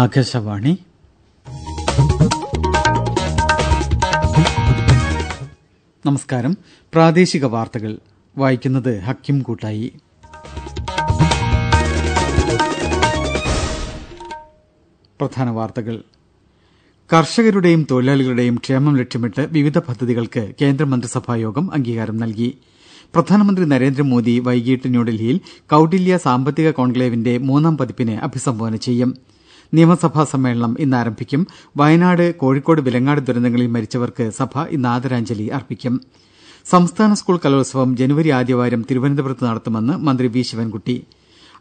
ആകാശവാണി നമസ്കാരം പ്രാദേശിക വാർത്തകൾ വായിക്കുന്നത് ഹക്കിം കൂട്ടായി പ്രധാന വാർത്തകൾ കർഷകരുടെയും തൊഴിലാളികളുടെയും ക്ഷേമം ലക്ഷ്യമിട്ട് വിവിധ പദ്ധതികൾക്ക് കേന്ദ്രമന്ത്രിസഭായോഗം അംഗീകാരം നൽകി പ്രധാനമന്ത്രി നരേന്ദ്രമോദി വൈകിട്ട് ന്യൂഡൽഹിയിൽ കൌടില്യ സാമ്പത്തിക കോൺക്ലേവിന്റെ മൂന്നാം പതിപ്പിനെ അഭിസംബോധന ചെയ്യും നിയമസഭാ സമ്മേളനം ഇന്ന് ആരംഭിക്കും വയനാട് കോഴിക്കോട് വിലങ്ങാട് ദുരന്തങ്ങളിൽ മരിച്ചവർക്ക് സഭ ഇന്ന് ആദരാഞ്ജലി അർപ്പിക്കും സംസ്ഥാന സ്കൂൾ കലോത്സവം ജനുവരി ആദ്യവാരം തിരുവനന്തപുരത്ത് നടത്തുമെന്ന് മന്ത്രി വി ശിവൻകുട്ടി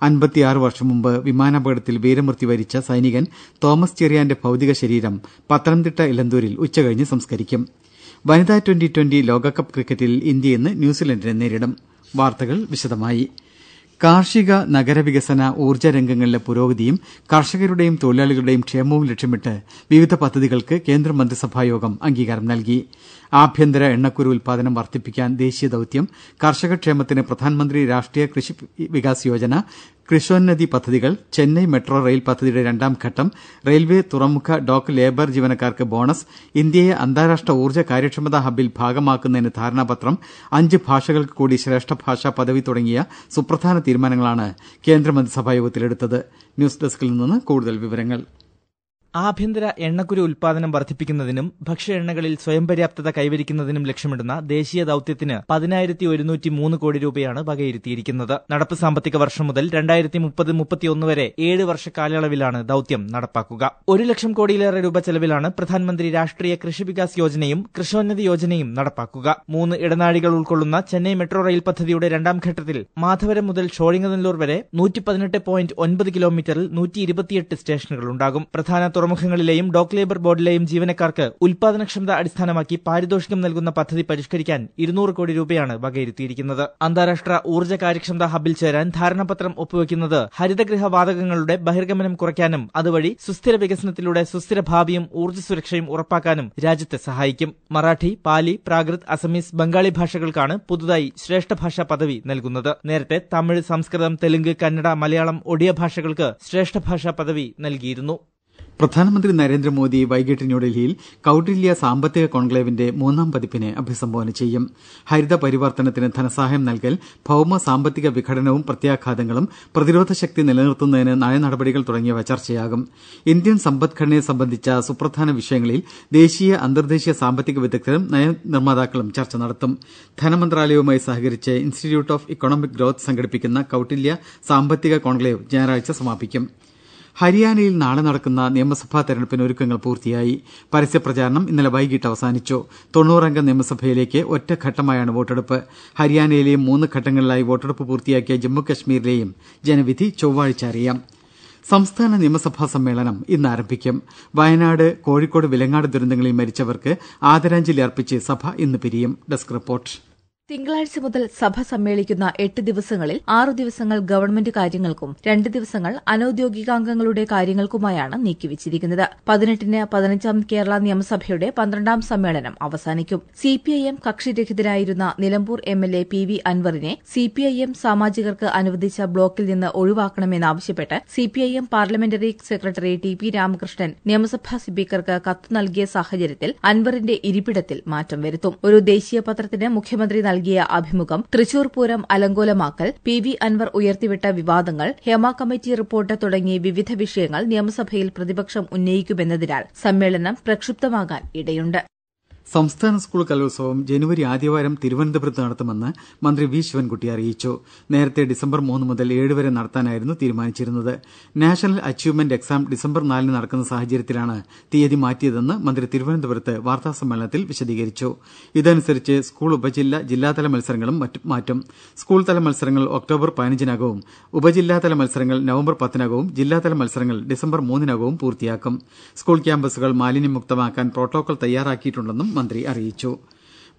അൻപത്തിയാറ് വർഷം മുമ്പ് വിമാനാപകടത്തിൽ വീരമൃത്യു വരിച്ച സൈനികൻ തോമസ് ചെറിയാന്റെ ഭൌതിക ശരീരം പത്തനംതിട്ട ഇലന്തൂരിൽ ഉച്ചകഴിഞ്ഞ് സംസ്കരിക്കും വനിതാ ട്വന്റി ട്വന്റി ലോകകപ്പ് ക്രിക്കറ്റിൽ ഇന്ത്യ ഇന്ന് ന്യൂസിലന്റിനെ നേരിടും വാർത്തകൾ വിശദമായി കാർഷിക നഗരവികസന ഊർജ്ജ രംഗങ്ങളിലെ പുരോഗതിയും കർഷകരുടെയും തൊഴിലാളികളുടെയും ക്ഷേമവും ലക്ഷ്യമിട്ട് വിവിധ പദ്ധതികൾക്ക് കേന്ദ്രമന്ത്രിസഭായോഗം അംഗീകാരം നൽകി ആഭ്യന്തര എണ്ണക്കുരു ഉൽപാദനം വർദ്ധിപ്പിക്കാൻ ദേശീയ ദൌത്യം കർഷകക്ഷേമത്തിന് പ്രധാൻമന്ത്രി രാഷ്ട്രീയ കൃഷി വികാസ് യോജന കൃഷോന്നതി പദ്ധതികൾ ചെന്നൈ മെട്രോ റെയിൽ പദ്ധതിയുടെ രണ്ടാം ഘട്ടം റെയിൽവേ തുറമുഖ ഡോക്ക് ലേബർ ജീവനക്കാർക്ക് ബോണസ് ഇന്ത്യയെ അന്താരാഷ്ട്ര ഊർജ്ജ കാര്യക്ഷമതാ ഹബ്ബിൽ ഭാഗമാക്കുന്നതിന് ധാരണാപത്രം അഞ്ച് ഭാഷകൾക്ക് കൂടി ഭാഷാ പദവി തുടങ്ങിയ സുപ്രധാന തീരുമാനങ്ങളാണ് കേന്ദ്രമന്ത്രിസഭാ യോഗത്തിലെടുത്തത് ന്യൂസ് കൂടുതൽ വിവരങ്ങൾ ആഭ്യന്തര എണ്ണക്കുരു ഉൽപ്പാദനം വർദ്ധിപ്പിക്കുന്നതിനും ഭക്ഷ്യ എണ്ണകളിൽ സ്വയം പര്യാപ്തത കൈവരിക്കുന്നതിനും ലക്ഷ്യമിടുന്ന ദേശീയ ദൌത്യത്തിന് പതിനായിരത്തി ഒരുന്നൂറ്റി മൂന്ന് കോടി രൂപയാണ് വകയിരുത്തിയിരിക്കുന്നത് നടപ്പ് സാമ്പത്തിക വർഷം മുതൽ രണ്ടായിരത്തി മുപ്പത് മുപ്പത്തിയൊന്ന് വരെ ഏഴ് വർഷ കാലയളവിലാണ് ദൌത്യം നടപ്പാക്കുക ഒരു ലക്ഷം കോടിയിലേറെ രൂപ ചെലവിലാണ് പ്രധാനമന്ത്രി രാഷ്ട്രീയ കൃഷി വികാസ് യോജനയും കൃഷോന്നതി യോജനയും നടപ്പാക്കുക മൂന്ന് ഇടനാഴികൾ ഉൾക്കൊള്ളുന്ന ചെന്നൈ മെട്രോ റെയിൽ പദ്ധതിയുടെ രണ്ടാം ഘട്ടത്തിൽ മാധവരം മുതൽ ഷോളിംഗനല്ലൂർ വരെ നൂറ്റി പതിനെട്ട് പോയിന്റ് ഒൻപത് കിലോമീറ്ററിൽ നൂറ്റി ഇരുപത്തിയെട്ട് ഉണ്ടാകും പ്രധാന തുറമുഖങ്ങളിലെയും ഡോക്ക് ലേബർ ബോർഡിലെയും ജീവനക്കാർക്ക് ഉൽപാദനക്ഷമത അടിസ്ഥാനമാക്കി പാരിതോഷികം നൽകുന്ന പദ്ധതി പരിഷ്കരിക്കാൻ ഇരുന്നൂറ് കോടി രൂപയാണ് വകയിരുത്തിയിരിക്കുന്നത് അന്താരാഷ്ട്ര ഊർജ്ജ കാര്യക്ഷമത ഹബിൽ ചേരാൻ ധാരണാപത്രം ഒപ്പുവയ്ക്കുന്നത് ഹരിതഗൃഹ വാതകങ്ങളുടെ ബഹിർഗമനം കുറയ്ക്കാനും അതുവഴി സുസ്ഥിര വികസനത്തിലൂടെ സുസ്ഥിര ഭാവിയും ഊർജ്ജ സുരക്ഷയും ഉറപ്പാക്കാനും രാജ്യത്തെ സഹായിക്കും മറാഠി പാലി പ്രാകൃത് അസമീസ് ബംഗാളി ഭാഷകൾക്കാണ് പുതുതായി ശ്രേഷ്ഠ ഭാഷാ പദവി നൽകുന്നത് നേരത്തെ തമിഴ് സംസ്കൃതം തെലുങ്ക് കന്നഡ മലയാളം ഒഡിയ ഭാഷകൾക്ക് ശ്രേഷ്ഠ ഭാഷാ പദവി നൽകിയിരുന്നു പ്രധാനമന്ത്രി നരേന്ദ്രമോദി വൈകിട്ട് ന്യൂഡൽഹിയിൽ കൌടില്യ സാമ്പത്തിക കോൺക്ലേവിന്റെ മൂന്നാം പതിപ്പിനെ അഭിസംബോധന ചെയ്യും ഹരിത പരിവർത്തനത്തിന് ധനസഹായം നൽകൽ ഭൌമ സാമ്പത്തിക വിഘടനവും പ്രത്യാഘാതങ്ങളും പ്രതിരോധ ശക്തി നിലനിർത്തുന്നതിന് നയനടപടികൾ തുടങ്ങിയവ ചർച്ചയാകും ഇന്ത്യൻ സമ്പദ്ഘടനയെ സംബന്ധിച്ച സുപ്രധാന വിഷയങ്ങളിൽ ദേശീയ അന്തർദേശീയ സാമ്പത്തിക വിദഗ്ധരും നയനിർമ്മാതാക്കളും ചർച്ച നടത്തും ധനമന്ത്രാലയവുമായി സഹകരിച്ച് ഇൻസ്റ്റിറ്റ്യൂട്ട് ഓഫ് ഇക്കണോമിക് ഗ്രോത്ത് സംഘടിപ്പിക്കുന്ന കൌട്ടില്യ സാമ്പത്തിക കോൺക്ലേവ് ഞായറാഴ്ച സമാപിക്കും ഹരിയാനയിൽ നാളെ നടക്കുന്ന നിയമസഭാ തെരഞ്ഞെടുപ്പിന് ഒരുക്കങ്ങൾ പൂർത്തിയായി പരസ്യപ്രചാരണം ഇന്നലെ വൈകിട്ട് അവസാനിച്ചു തൊണ്ണൂറംഗ നിയമസഭയിലേക്ക് ഒറ്റഘട്ടമായാണ് വോട്ടെടുപ്പ് ഹരിയാനയിലെയും മൂന്ന് ഘട്ടങ്ങളിലായി വോട്ടെടുപ്പ് പൂർത്തിയാക്കിയ ജമ്മു ജനവിധി ചൊവ്വാഴ്ച അറിയാം സംസ്ഥാന നിയമസഭാ സമ്മേളനം ഇന്ന് ആരംഭിക്കും വയനാട് കോഴിക്കോട് വിലങ്ങാട് ദുരന്തങ്ങളിൽ മരിച്ചവർക്ക് ആദരാഞ്ജലി അർപ്പിച്ച് സഭ ഇന്ന് പിരിയും ഡെസ്ക് റിപ്പോർട്ട് തിങ്കളാഴ്ച മുതൽ സഭ സമ്മേളിക്കുന്ന എട്ട് ദിവസങ്ങളിൽ ആറു ദിവസങ്ങൾ ഗവൺമെന്റ് കാര്യങ്ങൾക്കും രണ്ട് ദിവസങ്ങൾ അനൌദ്യോഗികാംഗങ്ങളുടെ കാര്യങ്ങൾക്കുമായാണ് നീക്കിവച്ചിരിക്കുന്നത് പതിനെട്ടിന് പതിനഞ്ചാം കേരള നിയമസഭയുടെ പന്ത്രണ്ടാം സമ്മേളനം അവസാനിക്കും സിപിഐഎം കക്ഷിരഹിതനായിരുന്ന നിലമ്പൂർ എംഎൽഎ പി വി അൻവറിനെ സിപിഐഎം സാമാജികർക്ക് അനുവദിച്ച ബ്ലോക്കിൽ നിന്ന് ഒഴിവാക്കണമെന്നാവശ്യപ്പെട്ട് CPIM parliamentary secretary T P Ramakrishnan നിയമസഭാ സ്പീക്കർക്ക് കത്ത് നൽകിയ സാഹചര്യത്തിൽ അൻവറിന്റെ ഇരിപ്പിടത്തിൽ മാറ്റം വരുത്തും ഒരു ദേശീയ പത്രത്തിന് മുഖ്യമന്ത്രി നൽകിയ അഭിമുഖം തൃശൂർ പൂരം അലങ്കോലമാക്കൽ പി വി അൻവർ ഉയർത്തിവിട്ട വിവാദങ്ങൾ ഹേമ കമ്മിറ്റി റിപ്പോർട്ട് തുടങ്ങി വിവിധ വിഷയങ്ങൾ നിയമസഭയിൽ പ്രതിപക്ഷം ഉന്നയിക്കുമെന്നതിനാൽ സമ്മേളനം പ്രക്ഷുബ്ധമാകാൻ ഇടയു ് സംസ്ഥാന സ്കൂൾ കലോത്സവം ജനുവരി ആദ്യവാരം തിരുവനന്തപുരത്ത് നടത്തുമെന്ന് മന്ത്രി വി ശിവൻകുട്ടി അറിയിച്ചു നേരത്തെ ഡിസംബർ മൂന്ന് മുതൽ ഏഴ് വരെ നടത്താനായിരുന്നു തീരുമാനിച്ചിരുന്നത് നാഷണൽ അച്ചീവ്മെന്റ് എക്സാം ഡിസംബർ നാലിന് നടക്കുന്ന സാഹചര്യത്തിലാണ് തീയതി മാറ്റിയതെന്ന് മന്ത്രി തിരുവനന്തപുരത്ത് വാർത്താ സമ്മേളനത്തിൽ വിശദീകരിച്ചു ഇതനുസരിച്ച് സ്കൂൾ ഉപജില്ല ജില്ലാതല മത്സരങ്ങളും മാറ്റും സ്കൂൾ തല മത്സരങ്ങൾ ഒക്ടോബർ പതിനഞ്ചിനകവും ഉപജില്ലാതല മത്സരങ്ങൾ നവംബർ പത്തിനകവും ജില്ലാതല മത്സരങ്ങൾ ഡിസംബർ മൂന്നിനകവും പൂർത്തിയാക്കും സ്കൂൾ ക്യാമ്പസുകൾ മാലിന്യമുക്തമാക്കാൻ പ്രോട്ടോകോൾ തയ്യാറാക്കിയിട്ടുണ്ടെന്നും മന്ത്രി അറിയിച്ചു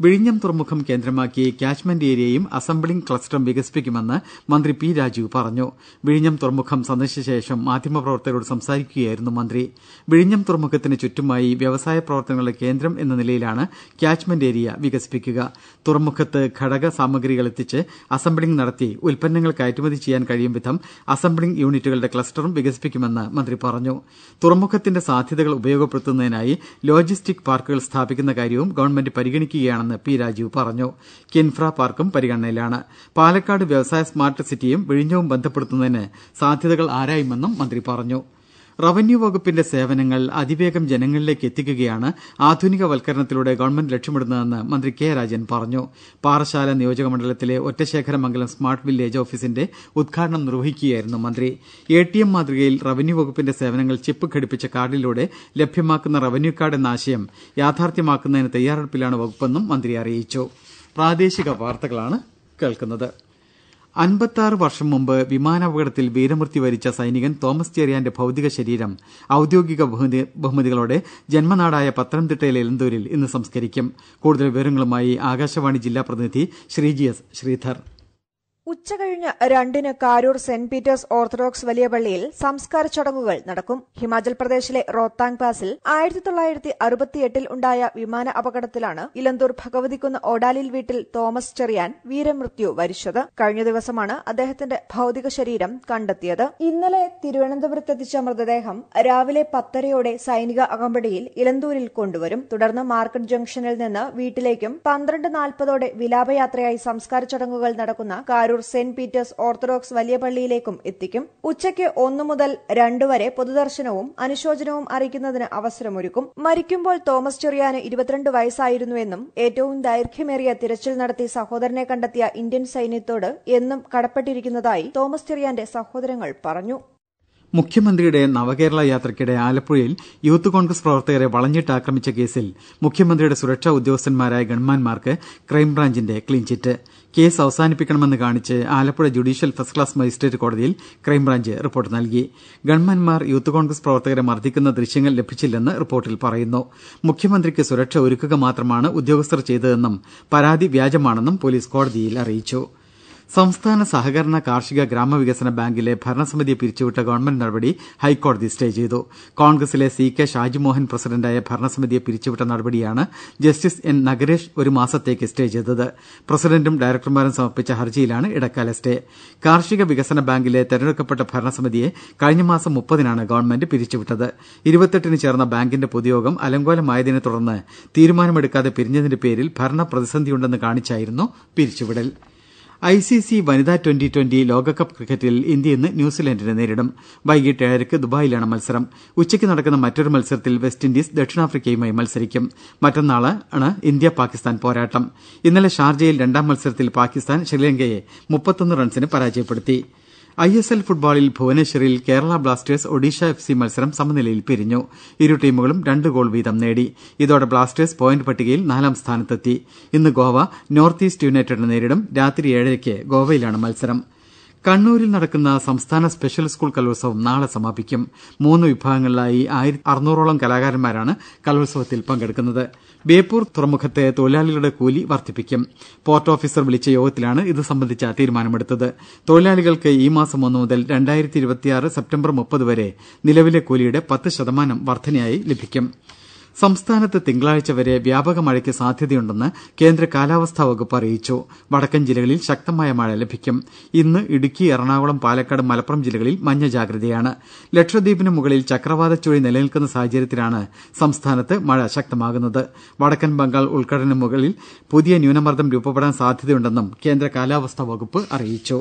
വിഴിഞ്ഞം തുറമുഖം കേന്ദ്രമാക്കി ക്യാച്ച്മെന്റ് ഏരിയയും അസംബ്ലിംഗ് ക്ലസ്റ്ററും വികസിപ്പിക്കുമെന്ന് മന്ത്രി പി രാജീവ് പറഞ്ഞു വിഴിഞ്ഞം തുറമുഖം ശേഷം മാധ്യമപ്രവർത്തകരോട് സംസാരിക്കുകയായിരുന്നു മന്ത്രി വിഴിഞ്ഞം തുറമുഖത്തിന് ചുറ്റുമായി വ്യവസായ പ്രവർത്തനങ്ങളുടെ കേന്ദ്രം എന്ന നിലയിലാണ് ക്യാച്ച്മെന്റ് ഏരിയ വികസിപ്പിക്കുക തുറമുഖത്ത് ഘടക സാമഗ്രികൾ എത്തിച്ച് അസംബ്ലിംഗ് നടത്തി ഉൽപ്പന്നങ്ങൾ കയറ്റുമതി ചെയ്യാൻ കഴിയും വിധം അസംബ്ലിംഗ് യൂണിറ്റുകളുടെ ക്ലസ്റ്ററും വികസിപ്പിക്കുമെന്ന് മന്ത്രി പറഞ്ഞു തുറമുഖത്തിന്റെ സാധ്യതകൾ ഉപയോഗപ്പെടുത്തുന്നതിനായി ലോജിസ്റ്റിക് പാർക്കുകൾ സ്ഥാപിക്കുന്ന കാര്യവും ഗവൺമെന്റ് പരിഗണിക്കുകയാണെന്ന് നൽകുമെന്ന് പി രാജീവ് പറഞ്ഞു കിൻഫ്ര പാർക്കും പരിഗണനയിലാണ് പാലക്കാട് വ്യവസായ സ്മാർട്ട് സിറ്റിയും വിഴിഞ്ഞവും ബന്ധപ്പെടുത്തുന്നതിന് സാധ്യതകൾ ആരായുമെന്നും മന്ത്രി പറഞ്ഞു റവന്യൂ വകുപ്പിന്റെ സേവനങ്ങൾ അതിവേഗം ജനങ്ങളിലേക്ക് എത്തിക്കുകയാണ് ആധുനികവൽക്കരണത്തിലൂടെ ഗവൺമെന്റ് ലക്ഷ്യമിടുന്നതെന്ന് മന്ത്രി കെ രാജൻ പറഞ്ഞു പാറശാല നിയോജക മണ്ഡലത്തിലെ ഒറ്റശേഖരമംഗലം സ്മാർട്ട് വില്ലേജ് ഓഫീസിന്റെ ഉദ്ഘാടനം നിർവഹിക്കുകയായിരുന്നു മന്ത്രി എ ടി എം മാതൃകയിൽ റവന്യൂ വകുപ്പിന്റെ സേവനങ്ങൾ ചിപ്പ് ഘടിപ്പിച്ച കാർഡിലൂടെ ലഭ്യമാക്കുന്ന റവന്യൂ കാർഡ് എന്ന ആശയം യാഥാർത്ഥ്യമാക്കുന്നതിന് തയ്യാറെടുപ്പിലാണ് വകുപ്പെന്നും മന്ത്രി അറിയിച്ചു അൻപത്താറ് വർഷം മുമ്പ് വിമാനാപകടത്തിൽ വീരമൃത്യു വരിച്ച സൈനികൻ തോമസ് ചെറിയാന്റെ ഭൌതിക ശരീരം ഔദ്യോഗിക ബഹുമതികളോടെ ജന്മനാടായ പത്തനംതിട്ടയിലെ എലന്തൂരിൽ ഇന്ന് സംസ്കരിക്കും കൂടുതൽ വിവരങ്ങളുമായി ആകാശവാണി ജില്ലാ പ്രതിനിധി ശ്രീജി എസ് ശ്രീധർ ഉച്ചകഴിഞ്ഞ് രണ്ടിന് കാരൂർ സെന്റ് പീറ്റേഴ്സ് ഓർത്തഡോക്സ് വലിയ പള്ളിയിൽ സംസ്കാര ചടങ്ങുകൾ നടക്കും ഹിമാചൽ പ്രദേശിലെ റോത്താങ് പാസിൽ ആയിരത്തി തൊള്ളായിരത്തി അറുപത്തിയെട്ടിൽ ഉണ്ടായ വിമാന അപകടത്തിലാണ് ഇലന്തൂർ ഭഗവതിക്കുന്ന് ഓടാലിൽ വീട്ടിൽ തോമസ് ചെറിയാൻ വീരമൃത്യു വരിച്ചത് കഴിഞ്ഞ ദിവസമാണ് അദ്ദേഹത്തിന്റെ ഭൌതിക ശരീരം കണ്ടെത്തിയത് ഇന്നലെ തിരുവനന്തപുരത്തെത്തിച്ച മൃതദേഹം രാവിലെ പത്തരയോടെ സൈനിക അകമ്പടിയിൽ ഇലന്തൂരിൽ കൊണ്ടുവരും തുടർന്ന് മാർക്കറ്റ് ജംഗ്ഷനിൽ നിന്ന് വീട്ടിലേക്കും പന്ത്രണ്ട് നാൽപ്പതോടെ വിലാപയാത്രയായി സംസ്കാര ചടങ്ങുകൾ നടക്കുന്ന Karoor Karur Saint Peter's Orthodox വലിയ പള്ളിയിലേക്കും എത്തിക്കും ഉച്ചയ്ക്ക് ഒന്നു മുതൽ രണ്ടു വരെ പൊതുദർശനവും അനുശോചനവും അറിയിക്കുന്നതിന് അവസരമൊരുക്കും മരിക്കുമ്പോൾ തോമസ് ചെറിയാന് ഇരുപത്തിരണ്ട് വയസ്സായിരുന്നുവെന്നും ഏറ്റവും ദൈർഘ്യമേറിയ തിരച്ചിൽ നടത്തി സഹോദരനെ കണ്ടെത്തിയ ഇന്ത്യൻ സൈന്യത്തോട് എന്നും കടപ്പെട്ടിരിക്കുന്നതായി തോമസ് ചെറിയാന്റെ സഹോദരങ്ങൾ പറഞ്ഞു മുഖ്യമന്ത്രിയുടെ നവകേരള യാത്രയ്ക്കിടെ ആലപ്പുഴയിൽ യൂത്ത് കോൺഗ്രസ് പ്രവർത്തകരെ വളഞ്ഞിട്ട് ആക്രമിച്ച കേസിൽ മുഖ്യമന്ത്രിയുടെ സുരക്ഷാ ഉദ്യോഗസ്ഥന്മാരായ ഗൺമാന്മാർക്ക് ക്രൈംബ്രാഞ്ചിന്റെ ക്ലീൻചിറ്റ് കേസ് അവസാനിപ്പിക്കണമെന്ന് കാണിച്ച് Alappuzha judicial first class magistrate കോടതിയിൽ ക്രൈംബ്രാഞ്ച് റിപ്പോർട്ട് നൽകി ഗൺമാന്മാർ യൂത്ത് കോൺഗ്രസ് പ്രവർത്തകരെ മർദ്ദിക്കുന്ന ദൃശ്യങ്ങൾ ലഭിച്ചില്ലെന്ന് റിപ്പോർട്ടിൽ പറയുന്നു മുഖ്യമന്ത്രിക്ക് സുരക്ഷ ഒരുക്കുക മാത്രമാണ് ഉദ്യോഗസ്ഥർ ചെയ്തതെന്നും പരാതി വ്യാജമാണെന്നും പോലീസ് കോടതിയിൽ അറിയിച്ചു സംസ്ഥാന സഹകരണ കാർഷിക ഗ്രാമവികസന ബാങ്കിലെ ഭരണസമിതിയെ പിരിച്ചുവിട്ട ഗവൺമെന്റ് നടപടി ഹൈക്കോടതി സ്റ്റേ ചെയ്തു കോൺഗ്രസിലെ സി കെ ഷാജിമോഹൻ പ്രസിഡന്റായ ഭരണസമിതിയെ പിരിച്ചുവിട്ട നടപടിയാണ് ജസ്റ്റിസ് എൻ നഗരേഷ് ഒരു മാസത്തേക്ക് സ്റ്റേ ചെയ്തത് പ്രസിഡന്റും ഡയറക്ടർമാരും സമർപ്പിച്ച ഹർജിയിലാണ് ഇടക്കാല സ്റ്റേ കാർഷിക വികസന ബാങ്കിലെ തെരഞ്ഞെടുക്കപ്പെട്ട ഭരണസമിതിയെ കഴിഞ്ഞ മാസം മുപ്പതിനാണ് ഗവൺമെന്റ് പിരിച്ചുവിട്ടത് ഇരുപത്തെട്ടിന് ചേർന്ന ബാങ്കിന്റെ പൊതുയോഗം അലങ്കോലമായതിനെ തുടർന്ന് തീരുമാനമെടുക്കാതെ പിരിഞ്ഞതിന്റെ പേരിൽ ഭരണ പ്രതിസന്ധിയുണ്ടെന്ന് കാണിച്ചായിരുന്നു പിരിച്ചുവിടൽ ഐ സി സി വനിതാ ട്വന്റി ട്വന്റി ലോകകപ്പ് ക്രിക്കറ്റിൽ ഇന്ത്യ ഇന്ന് ന്യൂസിലന്റിനെ നേരിടും വൈകിട്ട് ഏഴരയ്ക്ക് ദുബായിലാണ് മത്സരം ഉച്ചയ്ക്ക് നടക്കുന്ന മറ്റൊരു മത്സരത്തിൽ വെസ്റ്റിൻഡീസ് ദക്ഷിണാഫ്രിക്കയുമായി മത്സരിക്കും മറ്റന്നാളാണ് ഇന്ത്യ പാകിസ്ഥാൻ പോരാട്ടം ഇന്നലെ ഷാർജയിൽ രണ്ടാം മത്സരത്തിൽ പാകിസ്ഥാൻ ശ്രീലങ്കയെ മുപ്പത്തൊന്ന് റൺസിന് പരാജയപ്പെടുത്തിയിരുന്നു ഐ എസ് എൽ ഫുട്ബോളിൽ ഭുവനേശ്വറിൽ Kerala Blasters Odisha F C മത്സരം സമനിലയിൽ പിരിഞ്ഞു ഇരു ടീമുകളും രണ്ട് ഗോൾ വീതം നേടി ഇതോടെ ബ്ലാസ്റ്റേഴ്സ് പോയിന്റ് പട്ടികയിൽ നാലാം സ്ഥാനത്തെത്തി ഇന്ന് ഗോവ നോർത്ത് ഈസ്റ്റ് യുണൈറ്റഡിനെ നേരിടും രാത്രി ഏഴരയ്ക്ക് ഗോവയിലാണ് മത്സരം കണ്ണൂരിൽ നടക്കുന്ന സംസ്ഥാന സ്പെഷ്യൽ സ്കൂൾ കലോത്സവം നാളെ സമാപിക്കും മൂന്ന് വിഭാഗങ്ങളിലായി അറുന്നൂറോളം കലാകാരന്മാരാണ് കലോത്സവത്തിൽ പങ്കെടുക്കുന്നത് ബേപ്പൂർ തുറമുഖത്തെ തൊഴിലാളികളുടെ കൂലി വർദ്ധിപ്പിക്കും പോർട്ട് ഓഫീസർ വിളിച്ച യോഗത്തിലാണ് ഇത് സംബന്ധിച്ച തീരുമാനമെടുത്തത് തൊഴിലാളികൾക്ക് ഈ മാസം ഒന്ന് മുതൽ രണ്ടായിരത്തി ഇരുപത്തിയാറ് സെപ്റ്റംബർ മുപ്പത് വരെ നിലവിലെ കൂലിയുടെ പത്ത് ശതമാനം വർധനയായി ലഭിക്കും സംസ്ഥാനത്ത് തിങ്കളാഴ്ച വരെ വ്യാപക മഴയ്ക്ക് സാധ്യതയുണ്ടെന്ന് കേന്ദ്ര കാലാവസ്ഥാ വകുപ്പ് അറിയിച്ചു വടക്കൻ ജില്ലകളിൽ ശക്തമായ മഴ ലഭിക്കും ഇന്ന് ഇടുക്കി എറണാകുളം പാലക്കാട് മലപ്പുറം ജില്ലകളിൽ മഞ്ഞ ജാഗ്രതയാണ് ലക്ഷദ്വീപിന് മുകളിൽ ചക്രവാത ചുഴി നിലനിൽക്കുന്ന സാഹചര്യത്തിലാണ് സംസ്ഥാനത്ത് മഴ ശക്തമാകുന്നത് വടക്കൻ ബംഗാൾ ഉൾക്കടലിന് മുകളിൽ പുതിയ ന്യൂനമർദ്ദം രൂപപ്പെടാൻ സാധ്യതയുണ്ടെന്നും കേന്ദ്ര കാലാവസ്ഥാ വകുപ്പ് അറിയിച്ചു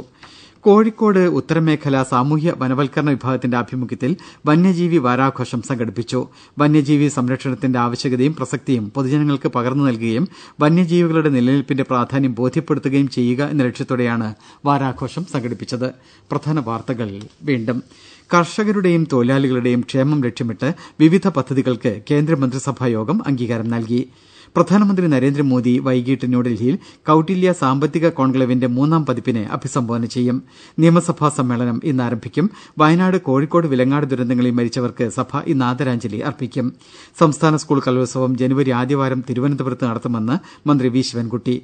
കോഴിക്കോട് ഉത്തരമേഖല സാമൂഹ്യ വനവൽക്കരണ വിഭാഗത്തിന്റെ ആഭിമുഖ്യത്തിൽ വന്യജീവി വാരാഘോഷം സംഘടിപ്പിച്ചു വന്യജീവി സംരക്ഷണത്തിന്റെ ആവശ്യകതയും പ്രസക്തിയും പൊതുജനങ്ങൾക്ക് പകർന്നു നൽകുകയും വന്യജീവികളുടെ നിലനിൽപ്പിന്റെ പ്രാധാന്യം ബോധ്യപ്പെടുത്തുകയും ചെയ്യുക എന്ന ലക്ഷ്യത്തോടെയാണ് വാരാഘോഷം സംഘടിപ്പിച്ചത് കർഷകരുടെയും തൊഴിലാളികളുടെയും ക്ഷേമം ലക്ഷ്യമിട്ട് വിവിധ പദ്ധതികൾക്ക് കേന്ദ്രമന്ത്രിസഭാ യോഗം അംഗീകാരം നൽകി പ്രധാനമന്ത്രി നരേന്ദ്രമോദി വൈകീട്ട് ന്യൂഡൽഹിയിൽ കൌട്ടില്യ സാമ്പത്തിക കോൺക്ലേവിന്റെ മൂന്നാം പതിപ്പിനെ അഭിസംബോധന ചെയ്യും നിയമസഭാ സമ്മേളനം ഇന്ന് ആരംഭിക്കും വയനാട് കോഴിക്കോട് വിലങ്ങാട് ദുരന്തങ്ങളിൽ മരിച്ചവർക്ക് സഭ ഇന്ന് ആദരാഞ്ജലി അർപ്പിക്കും സംസ്ഥാന സ്കൂൾ കലോത്സവം ജനുവരി ആദ്യവാരം തിരുവനന്തപുരത്ത് നടത്തുമെന്ന് മന്ത്രി വി ശിവൻകുട്ടി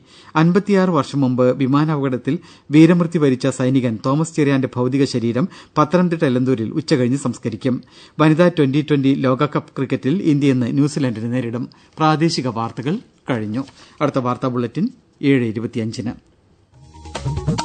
അൻപത്തിയാറ് വർഷം മുമ്പ് വിമാനാപകടത്തിൽ വീരമൃത്യു വരിച്ച സൈനികൻ തോമസ് ചെറിയാന്റെ ഭൌതിക ശരീരം പത്തനംതിട്ട എലന്തൂരിൽ ഉച്ചകഴിഞ്ഞ് സംസ്കരിക്കും വനിതാ ട്വന്റി ട്വന്റി ലോകകപ്പ് ക്രിക്കറ്റിൽ ഇന്ത്യ ഇന്ന് ന്യൂസിലന്റിനെ നേരിടും വാർത്തകൾ കഴിഞ്ഞു അടുത്ത വാർത്താ ബുള്ളറ്റിൻ ഏഴ് ഇരുപത്തിയഞ്ചിന്